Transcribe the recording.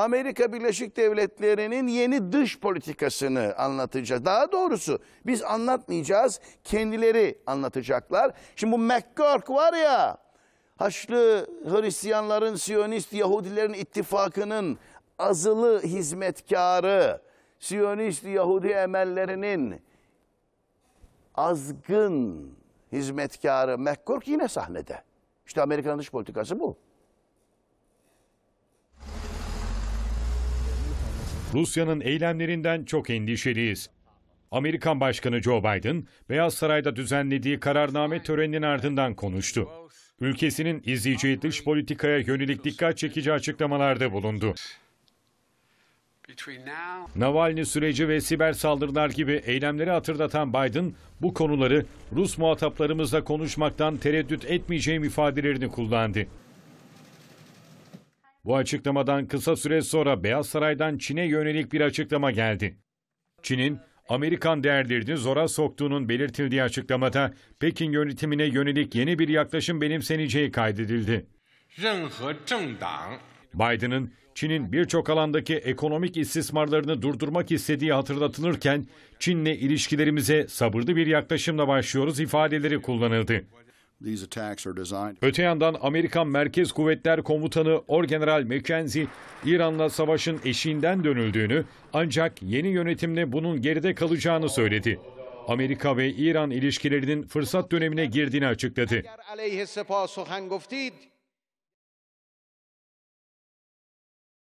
Amerika Birleşik Devletleri'nin yeni dış politikasını anlatacağız. Daha doğrusu biz anlatmayacağız, kendileri anlatacaklar. Şimdi bu McGurk var ya, Haçlı Hristiyanların, Siyonist Yahudilerin ittifakının azılı hizmetkarı, Siyonist Yahudi emellerinin azgın hizmetkarı McGurk yine sahnede. İşte Amerikan dış politikası bu. Rusya'nın eylemlerinden çok endişeliyiz. Amerikan Başkanı Joe Biden, Beyaz Saray'da düzenlediği kararname töreninin ardından konuştu. Ülkesinin izleyeceği dış politikaya yönelik dikkat çekici açıklamalarda bulundu. Navalny süreci ve siber saldırılar gibi eylemleri hatırlatan Biden, bu konuları Rus muhataplarımızla konuşmaktan tereddüt etmeyeceğim ifadelerini kullandı. Bu açıklamadan kısa süre sonra Beyaz Saray'dan Çin'e yönelik bir açıklama geldi. Çin'in Amerikan değerlerini zora soktuğunun belirtildiği açıklamada Pekin yönetimine yönelik yeni bir yaklaşım benimseneceği kaydedildi. Biden'ın Çin'in birçok alandaki ekonomik istismarlarını durdurmak istediği hatırlatılırken Çin'le ilişkilerimize sabırlı bir yaklaşımla başlıyoruz ifadeleri kullanıldı. Öte yandan Amerikan Merkez Kuvvetler Komutanı Orgeneral McKenzie, İran'la savaşın eşiğinden dönüldüğünü ancak yeni yönetimle bunun geride kalacağını söyledi. Amerika ve İran ilişkilerinin fırsat dönemine girdiğini açıkladı.